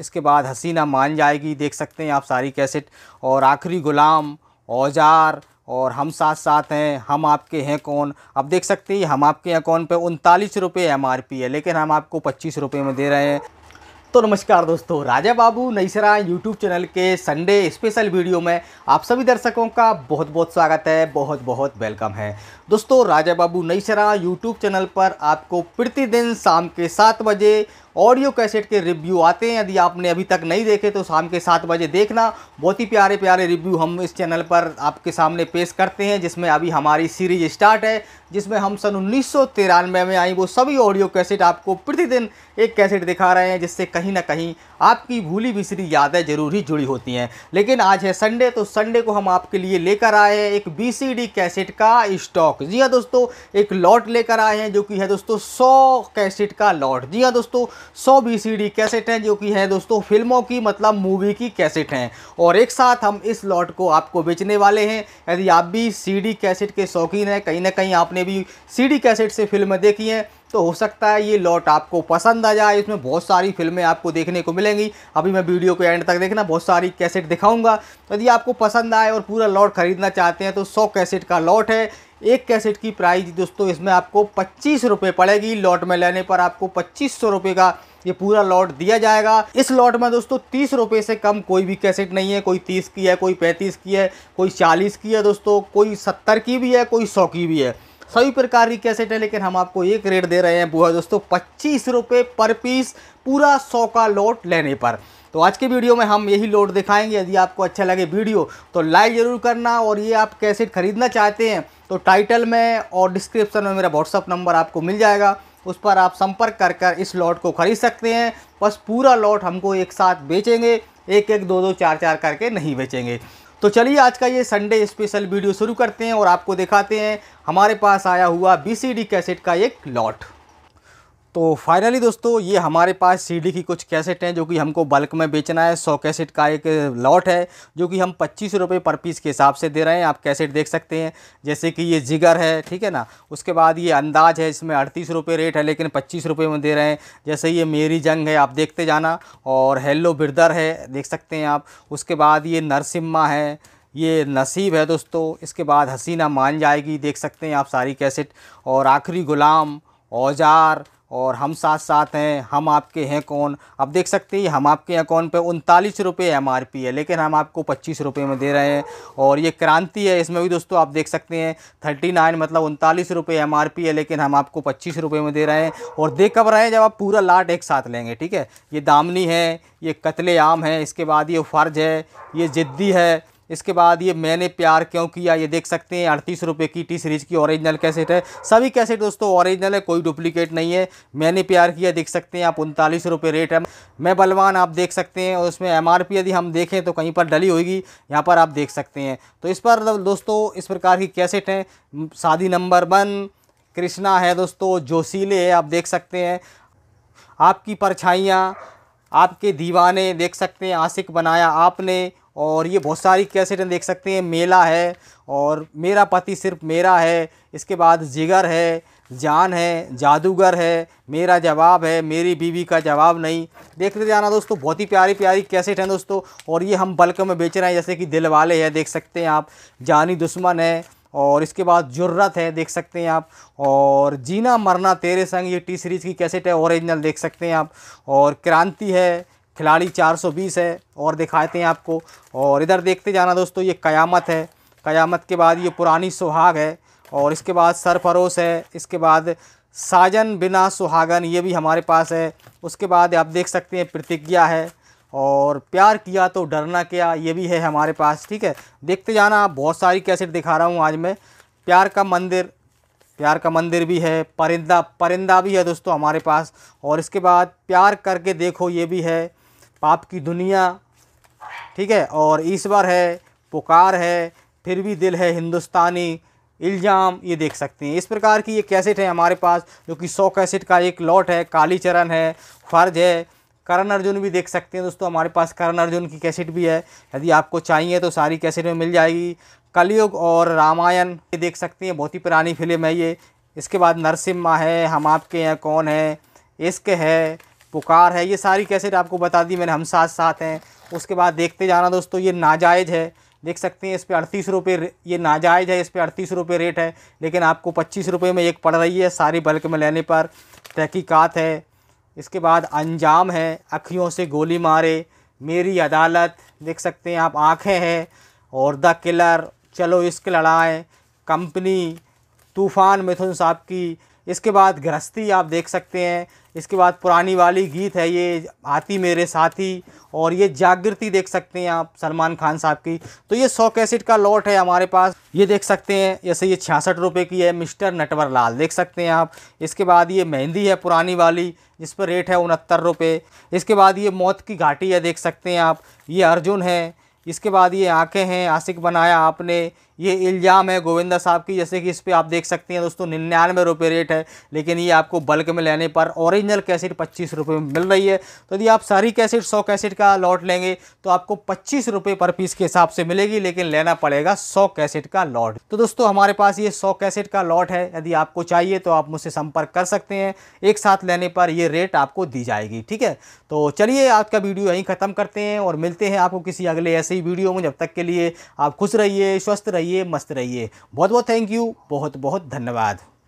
इसके बाद हसीना मान जाएगी देख सकते हैं आप सारी कैसेट और आखिरी गुलाम औजार और हम साथ साथ हैं हम आपके हैं कौन अब देख सकते हैं हम आपके हैं कौन पे उनतालीस रुपये एम है लेकिन हम आपको पच्चीस रुपये में दे रहे हैं तो नमस्कार दोस्तों राजा बाबू नईसरा यूट्यूब चैनल के संडे स्पेशल वीडियो में आप सभी दर्शकों का बहुत बहुत स्वागत है बहुत बहुत वेलकम है दोस्तों राजा बाबू नईसरा यूट्यूब चैनल पर आपको प्रतिदिन शाम के सात बजे ऑडियो कैसेट के रिव्यू आते हैं यदि आपने अभी तक नहीं देखे तो शाम के सात बजे देखना बहुत ही प्यारे प्यारे रिव्यू हम इस चैनल पर आपके सामने पेश करते हैं जिसमें अभी हमारी सीरीज स्टार्ट है जिसमें हम सन उन्नीस में आई वो सभी ऑडियो कैसेट आपको प्रतिदिन एक कैसेट दिखा रहे हैं जिससे कहीं ना कहीं आपकी भूली बिसरी यादें जरूर ही जुड़ी होती हैं लेकिन आज है संडे तो संडे को हम आपके लिए लेकर आए हैं एक बीसीडी कैसेट का स्टॉक जी हाँ दोस्तों एक लॉट लेकर आए हैं जो कि है दोस्तों सौ कैसेट का लॉट जी हाँ दोस्तों 100 बीसीडी कैसेट हैं जो कि है दोस्तों फिल्मों की मतलब मूवी की कैसेट हैं और एक साथ हम इस लॉट को आपको बेचने वाले हैं यदि आप भी डी कैसेट के शौकीन हैं कहीं ना कहीं आपने भी डी कैसेट से फिल्में देखी हैं तो हो सकता है ये लॉट आपको पसंद आ जाए इसमें बहुत सारी फिल्में आपको देखने को मिलेंगी अभी मैं वीडियो को एंड तक देखना बहुत सारी कैसेट दिखाऊंगा तो यदि आपको पसंद आए और पूरा लॉट ख़रीदना चाहते हैं तो सौ कैसेट का लॉट है एक कैसेट की प्राइस दोस्तों इसमें आपको पच्चीस रुपये पड़ेगी लॉट में लेने पर आपको पच्चीस सौ रुपये का ये पूरा लॉट दिया जाएगा इस लॉट में दोस्तों तीस रुपये से कम कोई भी कैसेट नहीं है कोई तीस की है कोई पैंतीस की है कोई चालीस की है दोस्तों कोई सत्तर की भी है कोई सौ की भी है सभी प्रकार की कैसेट है लेकिन हम आपको एक रेट दे रहे हैं वो है दोस्तों पच्चीस रुपये पर पीस पूरा सौ का लोट लेने पर तो आज के वीडियो में हम यही लोट दिखाएंगे यदि आपको अच्छा लगे वीडियो तो लाइक ज़रूर करना और ये आप कैसेट खरीदना चाहते हैं तो टाइटल में और डिस्क्रिप्शन में मेरा व्हाट्सअप नंबर आपको मिल जाएगा उस पर आप संपर्क कर कर इस लॉट को खरीद सकते हैं बस पूरा लॉट हमको एक साथ बेचेंगे एक एक दो दो चार चार करके नहीं बेचेंगे तो चलिए आज का ये संडे स्पेशल वीडियो शुरू करते हैं और आपको दिखाते हैं हमारे पास आया हुआ डी कैसेट का एक लॉट तो फाइनली दोस्तों ये हमारे पास सीडी की कुछ कैसेट हैं जो कि हमको बल्क में बेचना है सौ कैसेट का एक लॉट है जो कि हम पच्चीस रुपये पर पीस के हिसाब से दे रहे हैं आप कैसेट देख सकते हैं जैसे कि ये जिगर है ठीक है ना उसके बाद ये अंदाज है इसमें अड़तीस रुपये रेट है लेकिन पच्चीस रुपये में दे रहे हैं जैसे ये मेरी जंग है आप देखते जाना और हेलो बिरदर है देख सकते हैं आप उसके बाद ये नरसिम्मा है ये नसीब है दोस्तों इसके बाद हसीना मान जाएगी देख सकते हैं आप सारी कैसेट और आखिरी गुलाम औजार और हम साथ साथ हैं हम आपके हैं कौन आप देख सकते हैं हम आपके हैं कौन पे उनतालीस रुपये एम है लेकिन हम आपको पच्चीस रुपये में दे रहे हैं और ये क्रांति है इसमें भी दोस्तों आप देख सकते हैं थर्टी नाइन मतलब उनतालीस रुपये एम है लेकिन हम आपको पच्चीस रुपये में दे रहे हैं और दे कब रहे हैं जब आप पूरा लाट एक साथ लेंगे ठीक है ये दामनी है ये कतले आम है इसके बाद ये फ़र्ज है ये ज़िद्दी है इसके बाद ये मैंने प्यार क्यों किया ये देख सकते हैं अड़तीस रुपये की टी सीरीज़ की ओरिजिनल कैसेट है सभी कैसेट दोस्तों ओरिजिनल है कोई डुप्लीकेट नहीं है मैंने प्यार किया देख सकते हैं आप उनतालीस रुपये रेट है मैं बलवान आप देख सकते हैं और उसमें एम यदि हम देखें तो कहीं पर डली होगी यहाँ पर आप देख सकते हैं तो इस पर दोस्तों इस प्रकार की कैसेट हैं शादी नंबर वन कृष्णा है दोस्तों जोशीले है आप देख सकते हैं आपकी परछाइयाँ आपके दीवाने देख सकते हैं आशिक बनाया आपने और ये बहुत सारी कैसेट देख सकते हैं मेला है और मेरा पति सिर्फ मेरा है इसके बाद जिगर है जान है जादूगर है मेरा जवाब है मेरी बीवी का जवाब नहीं देखते जाना दोस्तों बहुत ही प्यारी प्यारी कैसेट हैं दोस्तों और ये हम बल्क में बेच रहे हैं जैसे कि दिल वाले हैं देख सकते हैं आप जानी दुश्मन है और इसके बाद जुर्रत है देख सकते हैं आप और जीना मरना तेरे संग ये टी सीरीज़ की कैसेट है ओरिजिनल देख सकते हैं आप और क्रांति है खिलाड़ी 420 है और दिखाते हैं आपको और इधर देखते जाना दोस्तों ये कयामत है कयामत के बाद ये पुरानी सुहाग है और इसके बाद सरफरोश है इसके बाद साजन बिना सुहागन ये भी हमारे पास है उसके बाद आप देख सकते हैं प्रतिज्ञा है और प्यार किया तो डरना क्या ये भी है हमारे पास ठीक है देखते जाना आप बहुत सारी कैसेट दिखा रहा हूँ आज मैं प्यार का मंदिर प्यार का मंदिर भी है परिंदा परिंदा भी है दोस्तों हमारे पास और इसके बाद प्यार करके देखो ये भी है पाप की दुनिया ठीक है और ईश्वर है पुकार है फिर भी दिल है हिंदुस्तानी इल्ज़ाम ये देख सकते हैं इस प्रकार की ये कैसेट है हमारे पास जो कि सौ कैसेट का एक लॉट है काली चरण है फर्ज है करण अर्जुन भी देख सकते हैं दोस्तों हमारे पास करण अर्जुन की कैसेट भी है यदि आपको चाहिए तो सारी कैसेट में मिल जाएगी कलयुग और रामायण ये देख सकते हैं बहुत ही पुरानी फिल्म है ये इसके बाद नरसिम्हा है हम आपके यहाँ कौन है इश्क है पुकार है ये सारी कैसेट आपको बता दी मैंने हम साथ साथ हैं उसके बाद देखते जाना दोस्तों ये नाजायज़ है देख सकते हैं इस पर अड़तीस रुपये ये नाजायज़ है इस पर अड़तीस रुपये रेट है लेकिन आपको पच्चीस रुपये में एक पड़ रही है सारी बल्क में लेने पर तहकीकात है इसके बाद अंजाम है अखियों से गोली मारे मेरी अदालत देख सकते हैं आप आँखें हैं और द किलर चलो इश्क लड़ाएँ कंपनी तूफ़ान मिथुन साहब की इसके बाद गृहस्थी आप देख सकते हैं इसके बाद पुरानी वाली गीत है ये आती मेरे साथी और ये जागृति देख सकते हैं आप सलमान खान साहब की तो ये सौ कैसेट का लॉट है हमारे पास ये देख सकते हैं जैसे ये छियासठ रुपये की है मिस्टर नटवर लाल देख सकते हैं आप इसके बाद ये मेहंदी है पुरानी वाली जिस पर रेट है उनहत्तर रुपये इसके बाद ये मौत की घाटी है देख सकते हैं आप ये अर्जुन है इसके बाद ये आँखें हैं आशिक बनाया आपने ये इल्ज़ाम है गोविंदा साहब की जैसे कि इस पर आप देख सकते हैं दोस्तों निन्यानवे रुपये रेट है लेकिन ये आपको बल्क में लेने पर ओरिजिनल कैसेट पच्चीस रुपये में मिल रही है तो यदि आप सारी कैसेट सौ कैसेट का लॉट लेंगे तो आपको पच्चीस रुपये पर पीस के हिसाब से मिलेगी लेकिन लेना पड़ेगा सौ कैसेट का लॉट तो दोस्तों हमारे पास ये सौ कैसेट का लॉट है यदि आपको चाहिए तो आप मुझसे संपर्क कर सकते हैं एक साथ लेने पर ये रेट आपको दी जाएगी ठीक है तो चलिए आज का वीडियो यहीं ख़त्म करते हैं और मिलते हैं आपको किसी अगले ऐसे ही वीडियो में जब तक के लिए आप खुश रहिए स्वस्थ रहिए रहिए मस्त रहिए बहुत बहुत थैंक यू बहुत बहुत धन्यवाद